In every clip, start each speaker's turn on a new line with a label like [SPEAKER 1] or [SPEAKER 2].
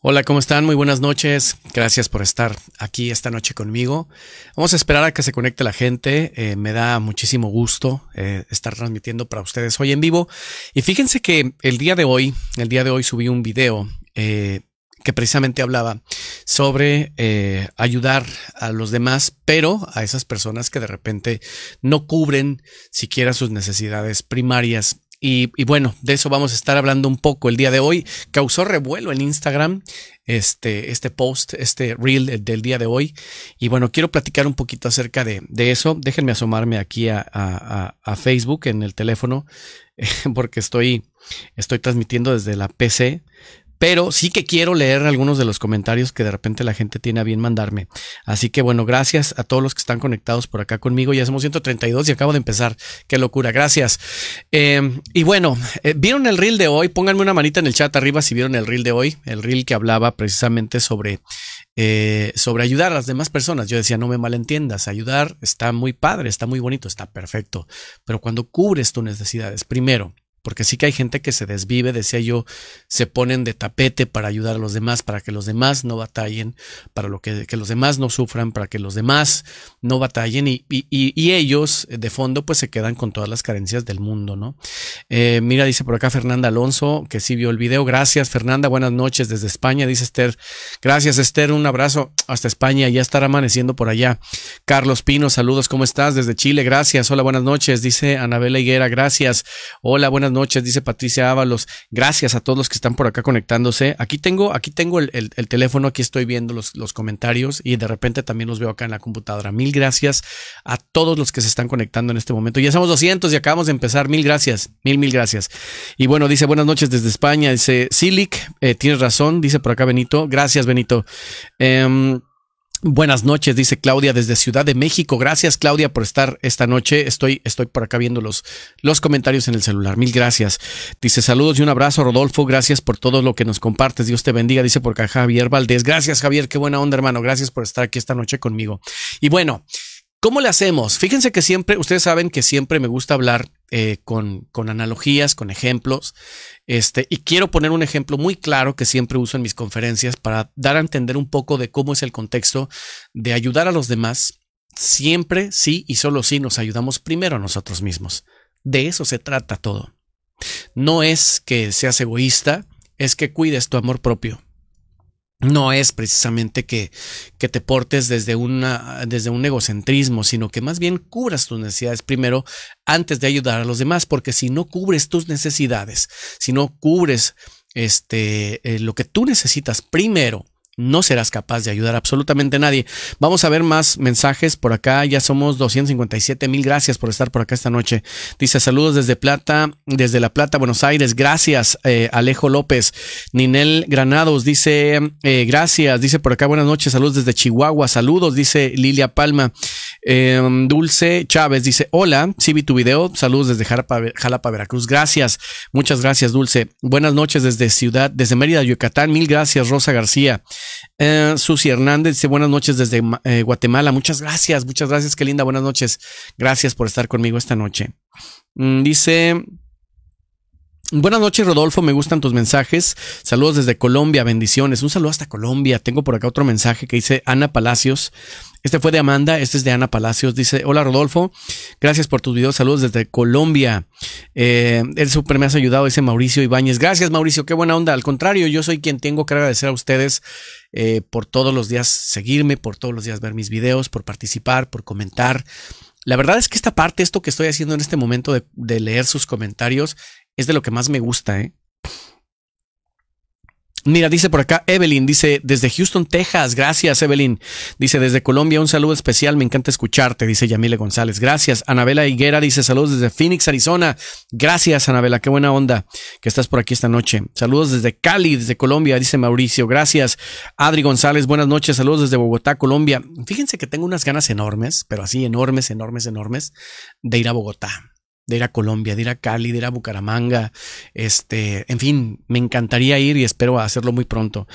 [SPEAKER 1] Hola, ¿cómo están? Muy buenas noches. Gracias por estar aquí esta noche conmigo. Vamos a esperar a que se conecte la gente. Eh, me da muchísimo gusto eh, estar transmitiendo para ustedes hoy en vivo. Y fíjense que el día de hoy, el día de hoy subí un video eh, que precisamente hablaba sobre ayudar a los demás, pero a esas personas que de repente no cubren siquiera sus necesidades primarias y, bueno, de eso vamos a estar hablando un poco el día de hoy. Causó revuelo en Instagram este, este post, este reel del, día de hoy. Y bueno, quiero platicar un poquito acerca de, eso. Déjenme asomarme aquí a, Facebook en el teléfono, porque estoy, estoy transmitiendo desde la PC pero sí que quiero leer algunos de los comentarios que de repente la gente tiene a bien mandarme. Así que bueno, gracias a todos los que están conectados por acá conmigo. Ya somos 132 y acabo de empezar. Qué locura, gracias. Em, y bueno, eh, ¿vieron el reel de hoy? Pónganme una manita en el chat arriba si vieron el reel de hoy, el reel que hablaba precisamente sobre... Eh, sobre ayudar a las demás personas. Yo decía, no me malentiendas, ayudar está muy padre, está muy bonito, está perfecto, pero cuando cubres tus necesidades, primero, porque sí que hay gente que se desvive, decía yo, se ponen de tapete para ayudar a los demás, para que los demás no batallen, para lo que, los demás no sufran, para que los demás no batallen y, ellos eh, de fondo pues se quedan con todas las carencias del mundo, ¿no? Eh, mira, dice por acá Fernanda Alonso, que sí vio el video, gracias Fernanda, buenas noches desde España, dice Esther, gracias Esther, un abrazo hasta España, ya estará amaneciendo por allá. Carlos Pino, saludos, ¿cómo estás? Desde Chile, gracias, hola, buenas noches, dice Anabela Higuera, gracias, hola, buenas noches noches, dice Patricia Ábalos. Gracias a todos los que están por acá conectándose. Aquí tengo, aquí tengo el, teléfono, aquí estoy viendo los, los, comentarios y de repente también los veo acá en la computadora. Mil gracias a todos los que se están conectando en este momento. Ya somos 200 y acabamos de empezar. Mil gracias, mil, mil gracias. Y bueno, dice buenas noches desde España. Dice Silic, eh, tienes razón, dice por acá Benito. Gracias, Benito. Em, Buenas noches, dice Claudia desde Ciudad de México. Gracias, Claudia, por estar esta noche. Estoy, estoy por acá viendo los, los comentarios en el celular. Mil gracias. Dice saludos y un abrazo, Rodolfo. Gracias por todo lo que nos compartes. Dios te bendiga, dice por acá Javier Valdés. Gracias, Javier. Qué buena onda, hermano. Gracias por estar aquí esta noche conmigo. Y bueno, ¿cómo le hacemos? Fíjense que siempre, ustedes saben que siempre me gusta hablar eh, con, con analogías, con ejemplos. Este, y quiero poner un ejemplo muy claro que siempre uso en mis conferencias para dar a entender un poco de cómo es el contexto de ayudar a los demás. Siempre sí y solo sí nos ayudamos primero a nosotros mismos. De eso se trata todo. No es que seas egoísta, es que cuides tu amor propio no es precisamente que, que te portes desde, desde un egocentrismo, sino que más bien cubras tus necesidades primero antes de ayudar a los demás, porque si no cubres tus necesidades, si no cubres este, eh, lo que tú necesitas primero, no serás capaz de ayudar a absolutamente nadie. Vamos a ver más mensajes por acá. Ya somos 257 mil. Gracias por estar por acá esta noche. Dice saludos desde Plata, desde La Plata, Buenos Aires. Gracias, eh, Alejo López. Ninel Granados dice eh, gracias. Dice por acá buenas noches. Saludos desde Chihuahua. Saludos, dice Lilia Palma. Em, Dulce Chávez dice: Hola, sí vi tu video. Saludos desde Jalapa, Veracruz. Gracias, muchas gracias, Dulce. Buenas noches desde Ciudad, desde Mérida, Yucatán. Mil gracias, Rosa García. Eh, Susi Hernández dice: Buenas noches desde eh, Guatemala. Muchas gracias, muchas gracias. Qué linda, buenas noches. Gracias por estar conmigo esta noche. Mm, dice. Buenas noches, Rodolfo. Me gustan tus mensajes. Saludos desde Colombia. Bendiciones. Un saludo hasta Colombia. Tengo por acá otro mensaje que dice Ana Palacios. Este fue de Amanda, este es de Ana Palacios. Dice, hola Rodolfo, gracias por tus videos, saludos desde Colombia. Eh, él súper me has ayudado, Ese Mauricio Ibáñez. Gracias Mauricio, qué buena onda. Al contrario, yo soy quien tengo que agradecer a ustedes eh, por todos los días seguirme, por todos los días ver mis videos, por participar, por comentar. La verdad es que esta parte, esto que estoy haciendo en este momento de, de leer sus comentarios, es de lo que más me gusta. ¿eh? Mira, dice por acá Evelyn, dice desde Houston, Texas. Gracias, Evelyn. Dice desde Colombia, un saludo especial. Me encanta escucharte, dice Yamile González. Gracias. Anabela Higuera dice saludos desde Phoenix, Arizona. Gracias, Anabela. Qué buena onda que estás por aquí esta noche. Saludos desde Cali, desde Colombia, dice Mauricio. Gracias. Adri González, buenas noches. Saludos desde Bogotá, Colombia. Fíjense que tengo unas ganas enormes, pero así enormes, enormes, enormes, de ir a Bogotá de ir a Colombia, de ir a Cali, de ir a Bucaramanga. Este, en fin, me encantaría ir y espero hacerlo muy pronto.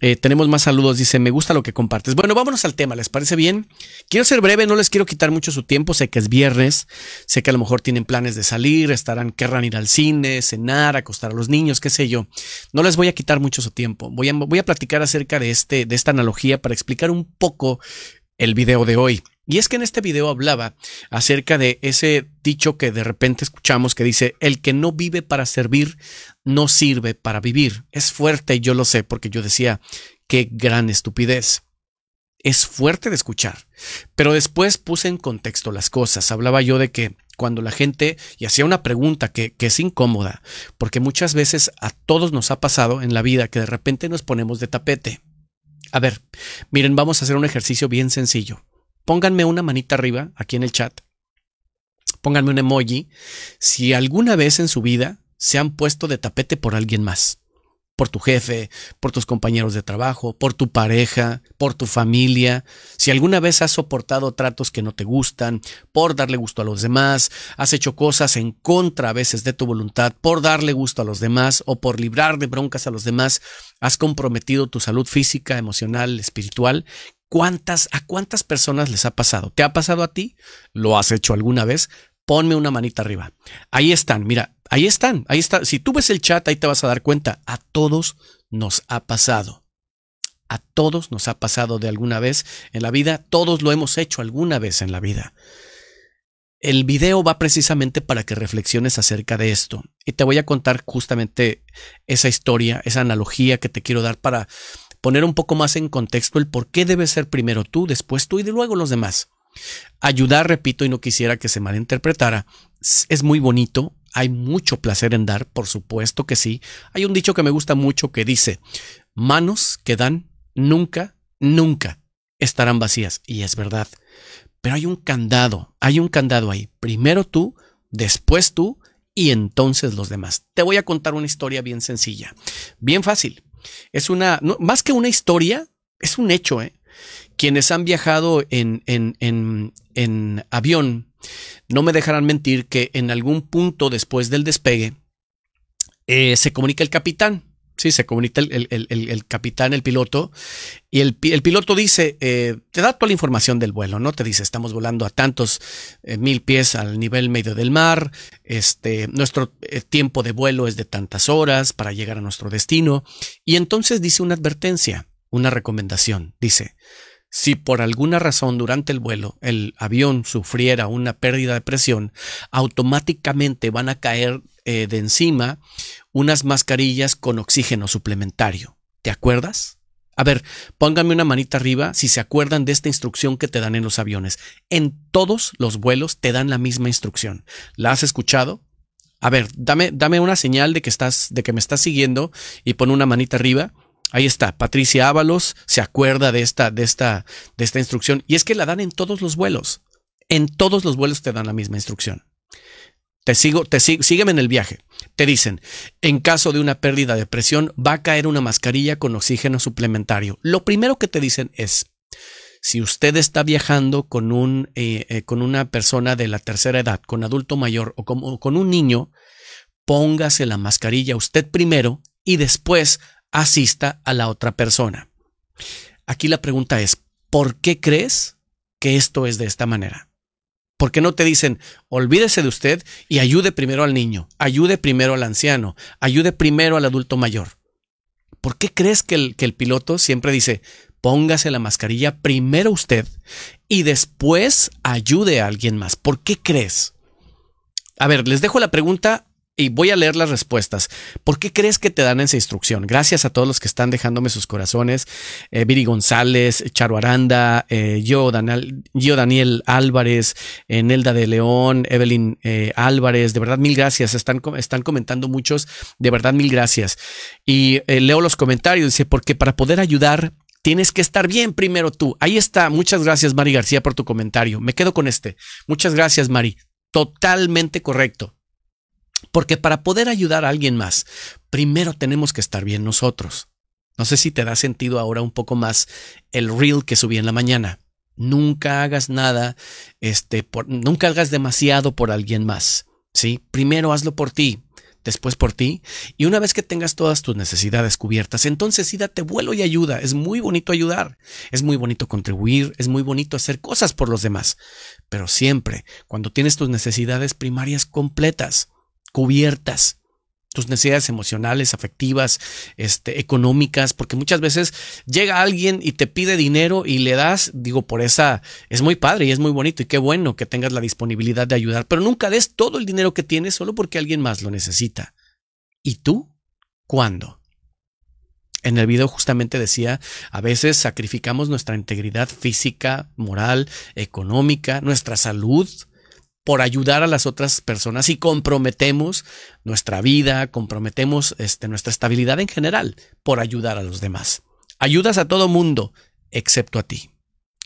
[SPEAKER 1] Eh, tenemos más saludos, dice, me gusta lo que compartes. Bueno, vámonos al tema, ¿les parece bien? Quiero ser breve, no les quiero quitar mucho su tiempo, sé que es viernes, sé que a lo mejor tienen planes de salir, estarán, querrán ir al cine, cenar, acostar a los niños, qué sé yo. No les voy a quitar mucho su tiempo, voy a, voy a platicar acerca de, este, de esta analogía para explicar un poco el video de hoy. Y es que en este video hablaba acerca de ese dicho que de repente escuchamos que dice, el que no vive para servir, no sirve para vivir. Es fuerte y yo lo sé porque yo decía, qué gran estupidez es fuerte de escuchar. Pero después puse en contexto las cosas. Hablaba yo de que cuando la gente, y hacía una pregunta que, que, es incómoda, porque muchas veces a todos nos ha pasado en la vida que de repente nos ponemos de tapete. A ver, miren, vamos a hacer un ejercicio bien sencillo pónganme una manita arriba aquí en el chat. Pónganme un emoji si alguna vez en su vida se han puesto de tapete por alguien más. Por tu jefe, por tus compañeros de trabajo, por tu pareja, por tu familia. Si alguna vez has soportado tratos que no te gustan, por darle gusto a los demás, has hecho cosas en contra a veces de tu voluntad, por darle gusto a los demás o por librar de broncas a los demás, has comprometido tu salud física, emocional, espiritual, ¿Cuántas, a cuántas personas les ha pasado? ¿Te ha pasado a ti? ¿Lo has hecho alguna vez? Ponme una manita arriba. Ahí están, mira, ahí están, ahí está. Si tú ves el chat, ahí te vas a dar cuenta. A todos nos ha pasado. A todos nos ha pasado de alguna vez en la vida. Todos lo hemos hecho alguna vez en la vida. El video va precisamente para que reflexiones acerca de esto. Y te voy a contar justamente esa historia, esa analogía que te quiero dar para poner un poco más en contexto el por qué debe ser primero tú, después tú y de luego los demás. Ayudar, repito, y no quisiera que se malinterpretara, es muy bonito, hay mucho placer en dar, por supuesto que sí. Hay un dicho que me gusta mucho que dice, manos que dan nunca, nunca estarán vacías. Y es verdad. Pero hay un candado, hay un candado ahí. Primero tú, después tú y entonces los demás. Te voy a contar una historia bien sencilla, bien fácil. Es una, no, más que una historia, es un hecho. ¿eh? Quienes han viajado en, en, en, en avión no me dejarán mentir que en algún punto después del despegue eh, se comunica el capitán Sí, se comunica el, capitán, el piloto, y el, piloto dice, eh, te da toda la información del vuelo, ¿no? Te dice, estamos volando a tantos eh, mil pies al nivel medio del mar, este, nuestro eh, tiempo de vuelo es de tantas horas para llegar a nuestro destino, y entonces dice una advertencia, una recomendación, dice, si por alguna razón durante el vuelo el avión sufriera una pérdida de presión, automáticamente van a caer de encima unas mascarillas con oxígeno suplementario. ¿Te acuerdas? A ver, pónganme una manita arriba si se acuerdan de esta instrucción que te dan en los aviones. En todos los vuelos te dan la misma instrucción. ¿La has escuchado? A ver, dame, dame una señal de que estás, de que me estás siguiendo y pon una manita arriba. Ahí está, Patricia Ábalos se acuerda de esta, de esta, de esta instrucción. Y es que la dan en todos los vuelos. En todos los vuelos te dan la misma instrucción. Te sigo, te sig sígueme en el viaje. Te dicen, en caso de una pérdida de presión, va a caer una mascarilla con oxígeno suplementario. Lo primero que te dicen es, si usted está viajando con, un, eh, eh, con una persona de la tercera edad, con adulto mayor o con, o con un niño, póngase la mascarilla usted primero y después asista a la otra persona. Aquí la pregunta es, ¿por qué crees que esto es de esta manera? ¿Por qué no te dicen, olvídese de usted y ayude primero al niño, ayude primero al anciano, ayude primero al adulto mayor? ¿Por qué crees que el, piloto siempre dice, póngase la mascarilla primero usted y después ayude a alguien más? ¿Por qué crees? A ver, les dejo la pregunta y voy a leer las respuestas. ¿Por qué crees que te dan esa instrucción? Gracias a todos los que están dejándome sus corazones. Eh, Viri González, Charo Aranda, yo, eh, Daniel, yo, Daniel Álvarez, eh, Nelda de León, Evelyn eh, Álvarez. De verdad, mil gracias. Están, están comentando muchos. De verdad, mil gracias. Y leo los comentarios. Dice, porque para poder ayudar... Tienes que estar bien primero tú. Ahí está. Muchas gracias, Mari García, por tu comentario. Me quedo con este. Muchas gracias, Mari. Totalmente correcto. Porque para poder ayudar a alguien más, primero tenemos que estar bien nosotros. No sé si te da sentido ahora un poco más el reel que subí en la mañana. Nunca hagas nada, este, por, nunca hagas demasiado por alguien más. Sí, primero hazlo por ti, después por ti, y una vez que tengas todas tus necesidades cubiertas, entonces sí date vuelo y ayuda. Es muy bonito ayudar, es muy bonito contribuir, es muy bonito hacer cosas por los demás, pero siempre cuando tienes tus necesidades primarias completas, cubiertas tus necesidades emocionales, afectivas, este, económicas, porque muchas veces llega alguien y te pide dinero y le das, digo, por esa, es muy padre y es muy bonito y qué bueno que tengas la disponibilidad de ayudar, pero nunca des todo el dinero que tienes solo porque alguien más lo necesita. ¿Y tú? ¿Cuándo? En el video justamente decía, a veces sacrificamos nuestra integridad física, moral, económica, nuestra salud, por ayudar a las otras personas y comprometemos nuestra vida, comprometemos este, nuestra estabilidad en general por ayudar a los demás. Ayudas a todo mundo, excepto a ti.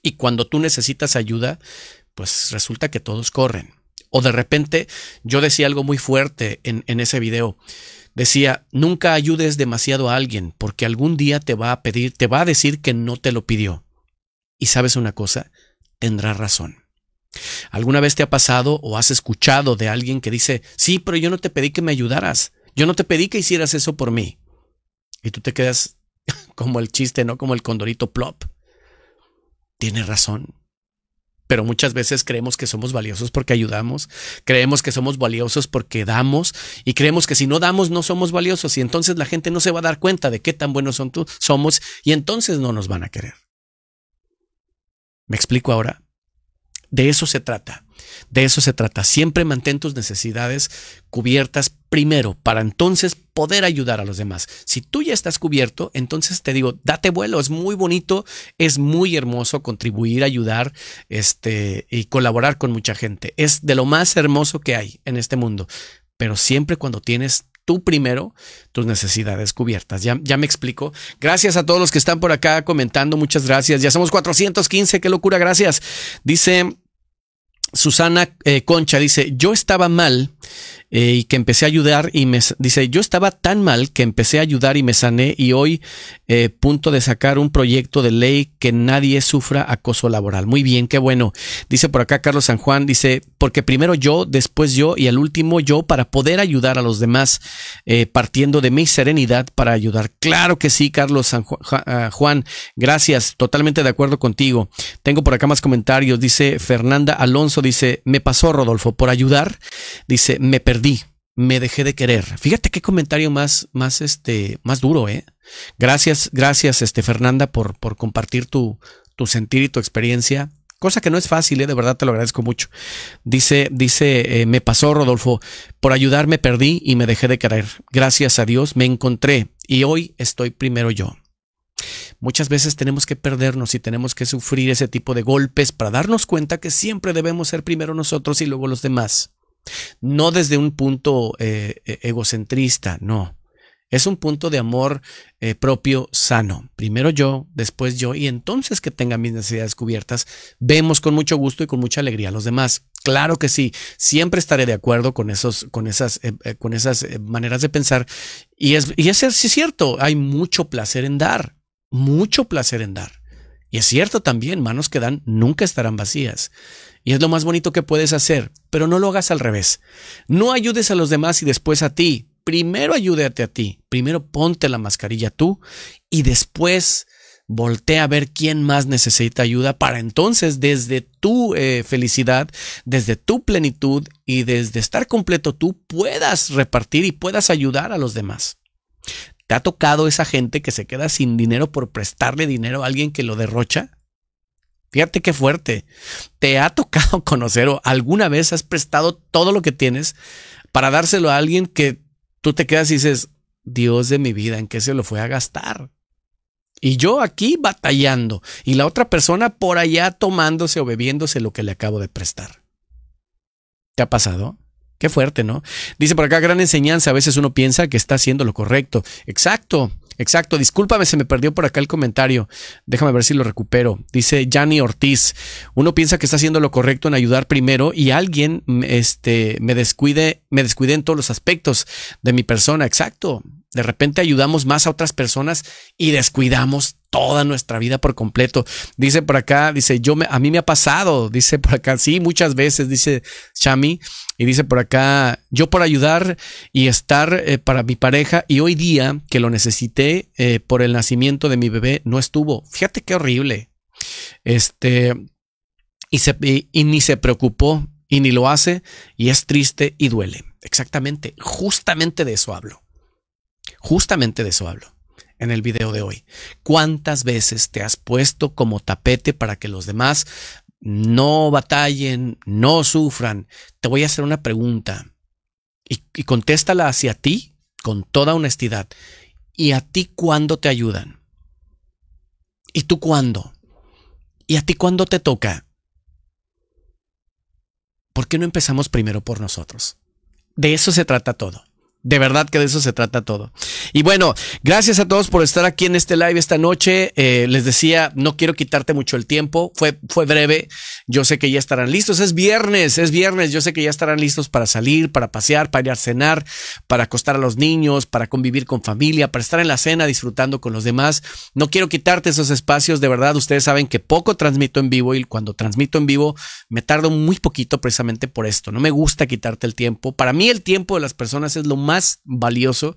[SPEAKER 1] Y cuando tú necesitas ayuda, pues resulta que todos corren. O de repente, yo decía algo muy fuerte en, en ese video. Decía, nunca ayudes demasiado a alguien porque algún día te va a pedir, te va a decir que no te lo pidió. Y sabes una cosa, tendrá razón. ¿Alguna vez te ha pasado o has escuchado de alguien que dice, sí, pero yo no te pedí que me ayudaras, yo no te pedí que hicieras eso por mí? Y tú te quedas como el chiste, ¿no? Como el condorito plop. Tienes razón. Pero muchas veces creemos que somos valiosos porque ayudamos, creemos que somos valiosos porque damos y creemos que si no damos no somos valiosos y entonces la gente no se va a dar cuenta de qué tan buenos son tú, somos y entonces no nos van a querer. ¿Me explico ahora? De eso se trata. De eso se trata. Siempre mantén tus necesidades cubiertas primero para entonces poder ayudar a los demás. Si tú ya estás cubierto, entonces te digo, date vuelo, es muy bonito, es muy hermoso contribuir, ayudar este, y colaborar con mucha gente. Es de lo más hermoso que hay en este mundo. Pero siempre cuando tienes tú primero tus necesidades cubiertas. Ya, ya me explico. Gracias a todos los que están por acá comentando. Muchas gracias. Ya somos 415. Qué locura. Gracias. Dice Susana eh, Concha, dice, yo estaba mal eh, y que empecé a ayudar y me dice, yo estaba tan mal que empecé a ayudar y me sané y hoy eh, punto de sacar un proyecto de ley que nadie sufra acoso laboral. Muy bien, qué bueno. Dice por acá Carlos San Juan, dice, porque primero yo, después yo y al último yo para poder ayudar a los demás eh, partiendo de mi serenidad para ayudar. Claro que sí, Carlos San ah, Juan, gracias, totalmente de acuerdo contigo. Tengo por acá más comentarios, dice Fernanda Alonso, dice, me pasó Rodolfo por ayudar, dice, me perdí perdí, me dejé de querer. Fíjate qué comentario más, más, este, más duro, ¿eh? Gracias, gracias, este, Fernanda, por, por compartir tu, tu sentir y tu experiencia. Cosa que no es fácil, ¿eh? de verdad te lo agradezco mucho. Dice, dice, eh, me pasó Rodolfo, por ayudarme perdí y me dejé de querer. Gracias a Dios me encontré y hoy estoy primero yo. Muchas veces tenemos que perdernos y tenemos que sufrir ese tipo de golpes para darnos cuenta que siempre debemos ser primero nosotros y luego los demás. No desde un punto eh, e-, egocentrista, no. Es un punto de amor eh, propio sano. Primero yo, después yo, y entonces que tenga mis necesidades cubiertas, vemos con mucho gusto y con mucha alegría a los demás. Claro que sí, siempre estaré de acuerdo con, esos, con esas, eh, con esas maneras de pensar. Y y es cierto, hay mucho placer en dar, mucho placer en dar. Y es cierto también, manos que dan nunca estarán vacías. Y es lo más bonito que puedes hacer, pero no lo hagas al revés. No ayudes a los demás y después a ti. Primero ayúdate a ti. Primero ponte la mascarilla tú y después voltea a ver quién más necesita ayuda para entonces desde tu eh, felicidad, desde tu plenitud y desde estar completo tú puedas repartir y puedas ayudar a los demás. ¿Te ha tocado esa gente que se queda sin dinero por prestarle dinero a alguien que lo derrocha? Fíjate qué fuerte. ¿Te ha tocado conocer o alguna vez has prestado todo lo que tienes para dárselo a alguien que tú te quedas y dices, Dios de mi vida, ¿en qué se lo fue a gastar? Y yo aquí batallando y la otra persona por allá tomándose o bebiéndose lo que le acabo de prestar. ¿Te ha pasado? Qué fuerte, ¿no? Dice por acá gran enseñanza, a veces uno piensa que está haciendo lo correcto. Exacto. Exacto, discúlpame, se me perdió por acá el comentario. Déjame ver si lo recupero. Dice Yanni Ortiz, uno piensa que está haciendo lo correcto en ayudar primero y alguien este, me descuide, me descuide en todos los aspectos de mi persona. Exacto, de repente ayudamos más a otras personas y descuidamos toda nuestra vida por completo. Dice por acá, dice, yo me, a mí me ha pasado, dice por acá, sí, muchas veces, dice Chami, y dice por acá, yo por ayudar y estar eh, para mi pareja, y hoy día que lo necesité eh, por el nacimiento de mi bebé, no estuvo. Fíjate qué horrible. Este, y, se, y ni se preocupó, y ni lo hace, y es triste y duele. Exactamente, justamente de eso hablo. Justamente de eso hablo en el video de hoy. ¿Cuántas veces te has puesto como tapete para que los demás no batallen, no sufran? Te voy a hacer una pregunta y, contéstala hacia ti con toda honestidad. ¿Y a ti cuándo te ayudan? ¿Y tú cuándo? ¿Y a ti cuándo te toca? ¿Por qué no empezamos primero por nosotros? De eso se trata todo. De verdad que de eso se trata todo. Y bueno, gracias a todos por estar aquí en este live esta noche. Eh, les decía, no quiero quitarte mucho el tiempo. Fue, fue breve. Yo sé que ya estarán listos. Es viernes, es viernes. Yo sé que ya estarán listos para salir, para pasear, para ir a cenar, para acostar a los niños, para convivir con familia, para estar en la cena disfrutando con los demás. No quiero quitarte esos espacios. De verdad, ustedes saben que poco transmito en vivo y cuando transmito en vivo me tardo muy poquito precisamente por esto. No me gusta quitarte el tiempo. Para mí el tiempo de las personas es lo más más valioso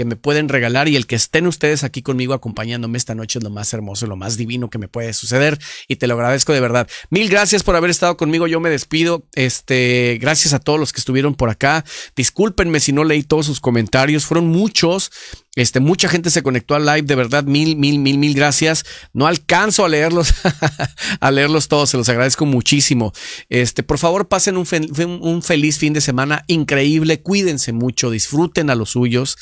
[SPEAKER 1] que me pueden regalar y el que estén ustedes aquí conmigo acompañándome esta noche es lo más hermoso, lo más divino que me puede suceder y te lo agradezco de verdad. Mil gracias por haber estado conmigo, yo me despido. Este, gracias a todos los que estuvieron por acá. Discúlpenme si no leí todos sus comentarios, fueron muchos. Este, mucha gente se conectó al live, de verdad, mil, mil, mil, mil gracias. No alcanzo a leerlos, a leerlos todos, se los agradezco muchísimo. Este, por favor, pasen un, un feliz fin de semana increíble, cuídense mucho, disfruten a los suyos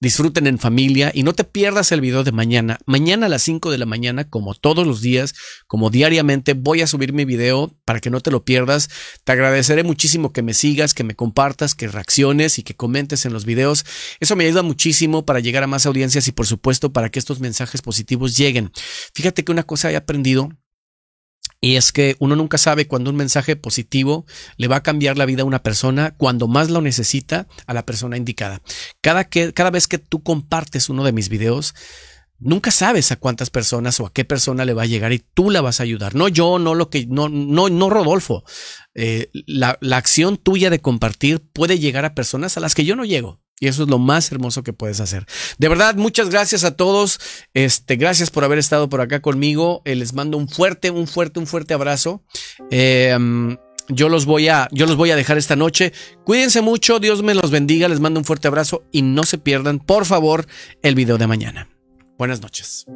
[SPEAKER 1] disfruten en familia y no te pierdas el video de mañana. Mañana a las 5 de la mañana, como todos los días, como diariamente, voy a subir mi video para que no te lo pierdas. Te agradeceré muchísimo que me sigas, que me compartas, que reacciones y que comentes en los videos. Eso me ayuda muchísimo para llegar a más audiencias y por supuesto para que estos mensajes positivos lleguen. Fíjate que una cosa he aprendido y es que uno nunca sabe cuando un mensaje positivo le va a cambiar la vida a una persona cuando más lo necesita a la persona indicada. Cada, que, cada vez que tú compartes uno de mis videos, nunca sabes a cuántas personas o a qué persona le va a llegar y tú la vas a ayudar. No yo, no lo que, no, no, no Rodolfo. Eh, la acción tuya de compartir puede llegar a personas a las que yo no llego. Y eso es lo más hermoso que puedes hacer. De verdad, muchas gracias a todos. Este, gracias por haber estado por acá conmigo. Eh, les mando un fuerte, un fuerte, un fuerte abrazo. Eh, mm, yo los voy a, yo los voy a dejar esta noche. Cuídense mucho. Dios me los bendiga. Les mando un fuerte abrazo y no se pierdan, por favor, el video de mañana. Buenas noches.